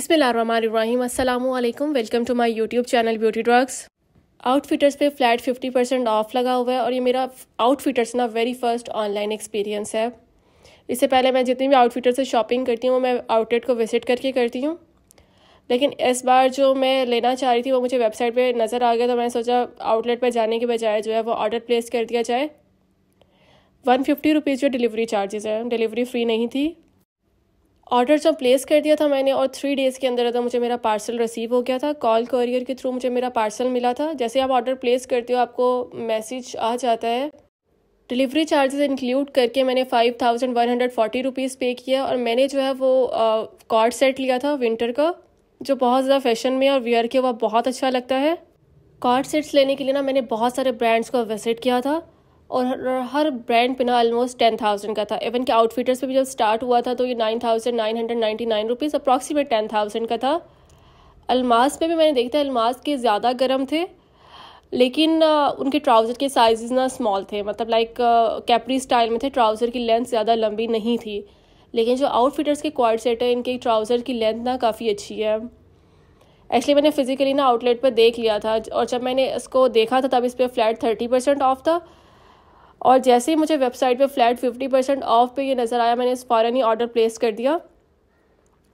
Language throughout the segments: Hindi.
बिसमीम अल्लाम welcome to my YouTube channel beauty drugs outfitters पे फ्लैट 50 परसेंट ऑफ लगा हुआ है और ये मेरा आउटफिटर्स ना वेरी फर्स्ट ऑनलाइन एक्सपीरियंस है इससे पहले मैं जितनी भी आउटफिटर से शॉपिंग करती हूँ वो मैं आउटलेट को विज़िट करके करती हूँ लेकिन इस बार जो मैं लेना चाह रही थी वो मुझे वेबसाइट पर नज़र आ गया तो मैंने सोचा आउटलेट पर जाने के बजाय जो है वो ऑर्डर प्लेस कर दिया जाए वन फिफ्टी रुपीज़ जो डिलीवरी चार्जेस हैं डिलीवरी फ्री नहीं थी ऑर्डर जब प्लेस कर दिया था मैंने और थ्री डेज़ के अंदर अंदर मुझे मेरा पार्सल रिसीव हो गया था कॉल कॉरियर के थ्रू मुझे मेरा पार्सल मिला था जैसे आप ऑर्डर प्लेस करते हो आपको मैसेज आ जाता है डिलीवरी चार्जेस इंक्लूड करके मैंने five thousand one hundred forty rupees पे किया और मैंने जो है वो कॉर्ड सेट लिया था विंटर का जो बहुत ज़्यादा फैशन में और वियर किया हुआ बहुत अच्छा लगता है कॉर्ड सेट्स लेने के लिए ना मैंने बहुत सारे ब्रांड्स को विजिट किया था और हर ब्रांड पे ना ऑलमोस्ट टेन थाउजेंड का था इवन के आउटफिटर्स पे भी जब स्टार्ट हुआ था तो ये nine thousand nine hundred ninety nine rupees approximate ten thousand का था अलमास पे भी मैंने देखा था अलमास के ज़्यादा गर्म थे लेकिन उनके ट्राउज़र के साइज़ ना स्मॉल थे मतलब लाइक कैपरी स्टाइल में थे ट्राउज़र की लेंथ ज़्यादा लंबी नहीं थी लेकिन जो आउटफिटर्स के क्वाड सेट है इनके ट्राउज़र की लेंथ ना काफ़ी अच्छी है एक्चुअली मैंने फिज़िकली ना आउटलेट पर देख लिया था और जब मैंने इसको देखा था तब इस पर फ्लैट थर्टी परसेंट ऑफ था और जैसे ही मुझे वेबसाइट पे फ्लैट फिफ्टी परसेंट ऑफ पे ये नज़र आया मैंने इस फ़ौरन ही ऑर्डर प्लेस कर दिया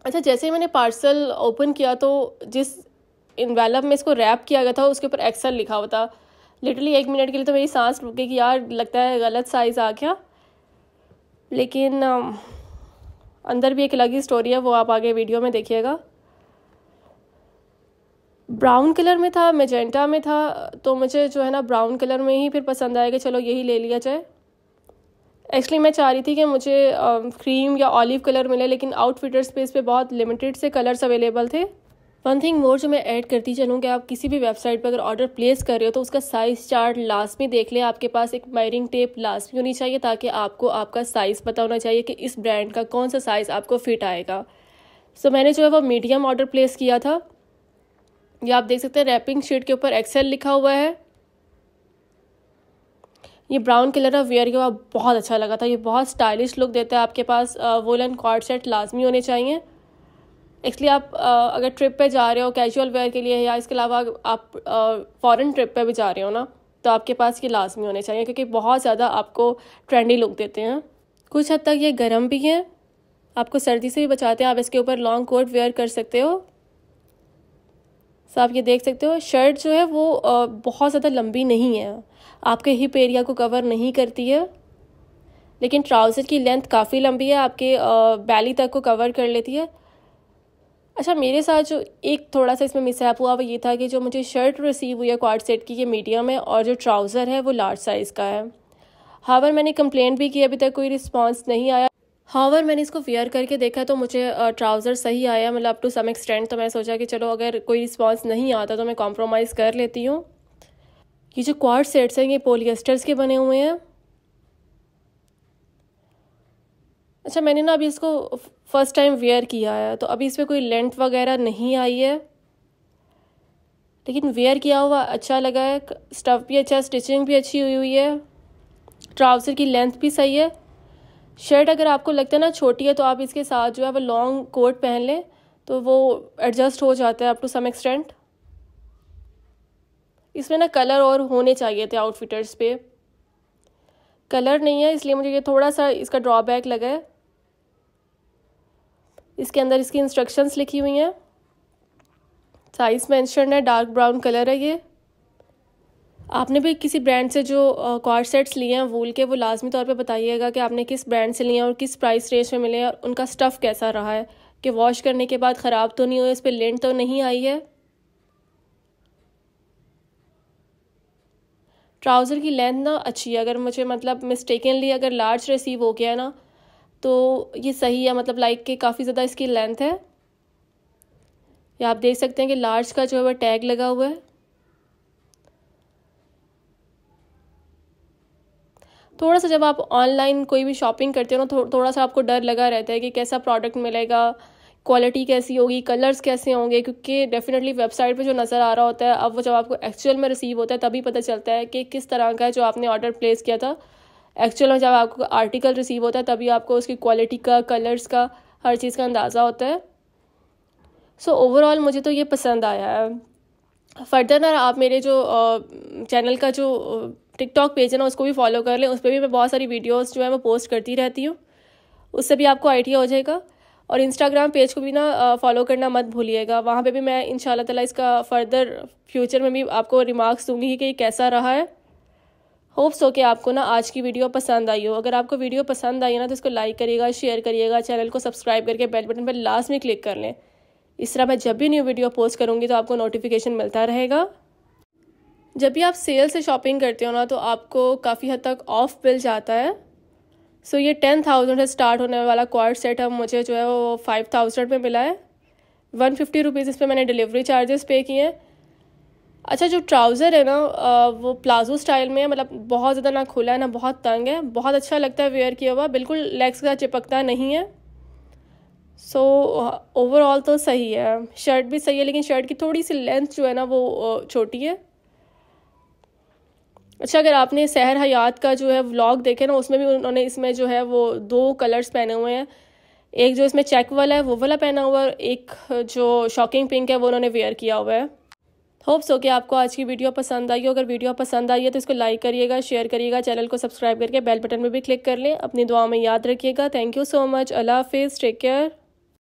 अच्छा जैसे ही मैंने पार्सल ओपन किया तो जिस इन्वेलप में इसको रैप किया गया था उसके ऊपर एक्सल लिखा हुआ था लिटरली एक मिनट के लिए तो मेरी सांस रुक गई कि यार लगता है गलत साइज़ आ गया लेकिन अंदर भी एक अलग ही स्टोरी है वो आप आगे वीडियो में देखिएगा ब्राउन कलर में था मेजेंटा में था तो मुझे जो है ना ब्राउन कलर में ही फिर पसंद आया कि चलो यही ले लिया जाए एक्चुअली मैं चाह रही थी कि मुझे क्रीम या ऑलिव कलर मिले लेकिन आउटफिटर्स पे इस पर बहुत लिमिटेड से कलर्स अवेलेबल थे वन थिंग मोर जो मैं ऐड करती चलूँ कि आप किसी भी वेबसाइट पर अगर ऑर्डर प्लेस कर रहे हो तो उसका साइज़ चार्ट लास्ट में देख लें आपके पास एक मायरिंग टेप लास्ट में होनी चाहिए ताकि आपको आपका साइज़ पता होना चाहिए कि इस ब्रांड का कौन सा साइज़ आपको फिट आएगा सो so, मैंने जो है वो मीडियम ऑर्डर प्लेस किया था ये आप देख सकते हैं रैपिंग शीट के ऊपर एक्सेल लिखा हुआ है ये ब्राउन कलर ऑफ वेयर के बाद बहुत अच्छा लगा था ये बहुत स्टाइलिश लुक देता है आपके पास वोलन कॉर्ड सेट लाजमी होने चाहिए एक्चुअली आप आ, अगर ट्रिप पे जा रहे हो कैजुअल वेयर के लिए या इसके अलावा आप फॉरेन ट्रिप पे भी जा रहे हो ना तो आपके पास ये लाजमी होने चाहिए क्योंकि बहुत ज़्यादा आपको ट्रेंडी लुक देते हैं कुछ हद तक ये गर्म भी हैं आपको सर्दी से भी बचाते हैं आप इसके ऊपर लॉन्ग कोट वेयर कर सकते हो सो तो आप ये देख सकते हो शर्ट जो है वो बहुत ज़्यादा लंबी नहीं है आपके हिप एरिया को कवर नहीं करती है लेकिन ट्राउज़र की लेंथ काफ़ी लंबी है आपके बैली तक को कवर कर लेती है अच्छा मेरे साथ जो एक थोड़ा सा इसमें मिसहैप हुआ वो ये था कि जो मुझे शर्ट रिसीव हुई है क्वार्ट सेट की ये मीडियम है और जो ट्राउज़र है वो लार्ज साइज़ का है हावर मैंने कंप्लेंट भी की अभी तक कोई रिस्पॉन्स नहीं आया हावर मैंने इसको वेयर करके देखा तो मुझे ट्राउज़र सही आया मतलब अप टू सम एक्सटेंड तो मैंने सोचा कि चलो अगर कोई रिस्पॉन्स नहीं आता तो मैं कॉम्प्रोमाइज़ कर लेती हूँ ये जो क्वार्ट सेट्स हैं ये पोलियस्टर्स के बने हुए हैं अच्छा मैंने ना अभी इसको फर्स्ट टाइम वेयर किया है तो अभी इस पर कोई लेंथ वगैरह नहीं आई है लेकिन वेयर किया हुआ अच्छा लगा है स्टफ़ भी अच्छा स्टिचिंग भी अच्छी हुई हुई है ट्राउज़र की लेंथ भी सही है शर्ट अगर आपको लगता है ना छोटी है तो आप इसके साथ जो है वो लॉन्ग कोट पहन लें तो वो एडजस्ट हो जाता है अप टू सम एक्सटेंट इसमें ना कलर और होने चाहिए थे आउटफिटर्स पे कलर नहीं है इसलिए मुझे ये थोड़ा सा इसका ड्रॉबैक लगा है इसके अंदर इसकी इंस्ट्रक्शंस लिखी हुई हैं साइज़ मेंशन है डार्क ब्राउन कलर है ये आपने भी किसी ब्रांड से जो कॉर्ड सेट्स लिए हैं वूल के वो लाजमी तौर पे बताइएगा कि आपने किस ब्रांड से लिए हैं और किस प्राइस रेंज में मिले हैं और उनका स्टफ़ कैसा रहा है कि वॉश करने के बाद ख़राब तो नहीं हुए इस पर लेंट तो नहीं आई है ट्राउज़र की लेंथ ना अच्छी है अगर मुझे मतलब मिस्टेकनली अगर लार्ज रिसीव हो गया ना तो ये सही है मतलब लाइक के काफ़ी ज़्यादा इसकी लेंथ है या आप देख सकते हैं कि लार्ज का जो है वह टैग लगा हुआ है थोड़ा सा जब आप ऑनलाइन कोई भी शॉपिंग करते हो ना थो, थोड़ा सा आपको डर लगा रहता है कि कैसा प्रोडक्ट मिलेगा क्वालिटी कैसी होगी कलर्स कैसे होंगे क्योंकि डेफिनेटली वेबसाइट पे जो नज़र आ रहा होता है अब वो जब आपको एक्चुअल में रिसीव होता है तभी पता चलता है कि किस तरह का जो आपने ऑर्डर प्लेस किया था एक्चुअल में जब आपको आर्टिकल रिसीव होता है तभी आपको उसकी क्वालिटी का कलर्स का हर चीज़ का अंदाज़ा होता है सो so, ओवरऑल मुझे तो ये पसंद आया है फर्दर ना आप मेरे जो चैनल का जो टिकटॉक पेज है ना उसको भी फॉलो कर लें उस पर भी मैं बहुत सारी वीडियोज़ जो है मैं पोस्ट करती रहती हूँ उससे भी आपको आइडिया हो जाएगा और इंस्टाग्राम पेज को भी ना फॉलो करना मत भूलिएगा वहाँ पे भी मैं इन ताला इसका फर्दर फ्यूचर में भी आपको रिमार्क्स दूंगी कि कैसा रहा है होप्स हो कि आपको ना आज की वीडियो पसंद आई हो अगर आपको वीडियो पसंद आई ना तो इसको लाइक करिएगा शेयर करिएगा चैनल को सब्सक्राइब करके बेल बटन पर लास्ट में क्लिक कर लें इस तरह मैं जब भी न्यू वीडियो पोस्ट करूँगी तो आपको नोटिफिकेशन मिलता रहेगा जब भी आप सेल से शॉपिंग करते हो ना तो आपको काफ़ी हद तक ऑफ मिल जाता है सो so, ये टेन थाउजेंड से स्टार्ट होने वाला क्वार सेट अब मुझे जो है वो फाइव थाउजेंड में मिला है वन फिफ्टी रुपीज़ इस पर मैंने डिलीवरी चार्जेस पे किए हैं अच्छा जो ट्राउज़र है ना वो प्लाजो स्टाइल में है मतलब बहुत ज़्यादा ना खुला है ना बहुत तंग है बहुत अच्छा लगता है वेयर किया हुआ बिल्कुल लेग्स का चिपकता नहीं है सो so, ओवरऑल तो सही है शर्ट भी सही है लेकिन शर्ट की थोड़ी सी लेंथ जो है ना वो छोटी है अच्छा अगर आपने सहर हयात का जो है व्लॉग देखे ना उसमें भी उन्होंने इसमें जो है वो दो कलर्स पहने हुए हैं एक जो इसमें चेक वाला है वो वाला पहना हुआ है एक जो शॉकिंग पिंक है वो उन्होंने वेयर किया हुआ है होप्स सो कि आपको आज की वीडियो पसंद आई हो अगर वीडियो पसंद आई है तो इसको लाइक करिएगा शेयर करिएगा चैनल को सब्सक्राइब करके बेल बटन में भी क्लिक कर लें अपनी दुआ में याद रखिएगा थैंक यू सो मच अल्लाह हाफिज़ टेक केयर